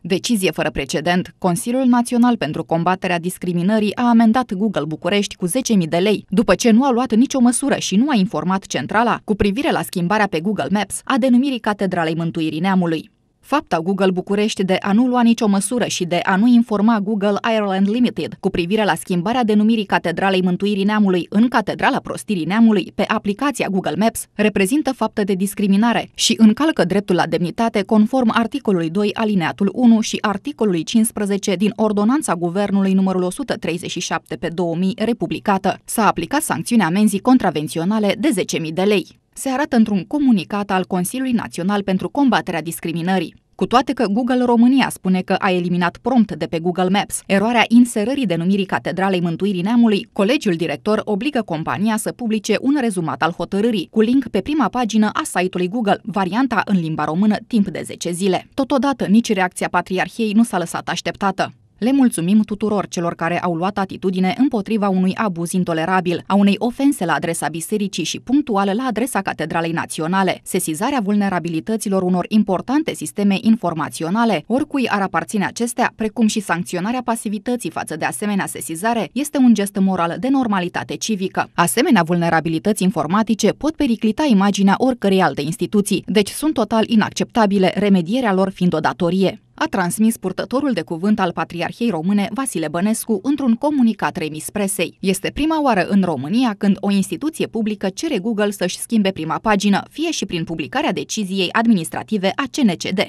Decizie fără precedent, Consiliul Național pentru Combaterea Discriminării a amendat Google București cu 10.000 de lei, după ce nu a luat nicio măsură și nu a informat centrala cu privire la schimbarea pe Google Maps a denumirii Catedralei Mântuirii Neamului. Fapta Google București de a nu lua nicio măsură și de a nu informa Google Ireland Limited cu privire la schimbarea denumirii Catedralei Mântuirii Neamului în Catedrala Prostirii Neamului pe aplicația Google Maps reprezintă faptă de discriminare și încalcă dreptul la demnitate conform articolului 2 alineatul 1 și articolului 15 din Ordonanța Guvernului numărul 137 pe 2000 republicată. S-a aplicat sancțiunea amenzii contravenționale de 10.000 de lei se arată într-un comunicat al Consiliului Național pentru Combaterea Discriminării cu toate că Google România spune că a eliminat prompt de pe Google Maps eroarea inserării denumirii Catedralei Mântuirii Neamului, colegiul director obligă compania să publice un rezumat al hotărârii, cu link pe prima pagină a site-ului Google, varianta în limba română timp de 10 zile. Totodată, nici reacția Patriarhiei nu s-a lăsat așteptată. Le mulțumim tuturor celor care au luat atitudine împotriva unui abuz intolerabil, a unei ofense la adresa bisericii și punctuală la adresa Catedralei Naționale, sesizarea vulnerabilităților unor importante sisteme informaționale, oricui ar aparține acestea, precum și sancționarea pasivității față de asemenea sesizare, este un gest moral de normalitate civică. Asemenea vulnerabilități informatice pot periclita imaginea oricărei alte instituții, deci sunt total inacceptabile, remedierea lor fiind o datorie a transmis purtătorul de cuvânt al Patriarhiei Române Vasile Bănescu într-un comunicat remis presei. Este prima oară în România când o instituție publică cere Google să-și schimbe prima pagină, fie și prin publicarea deciziei administrative a CNCD.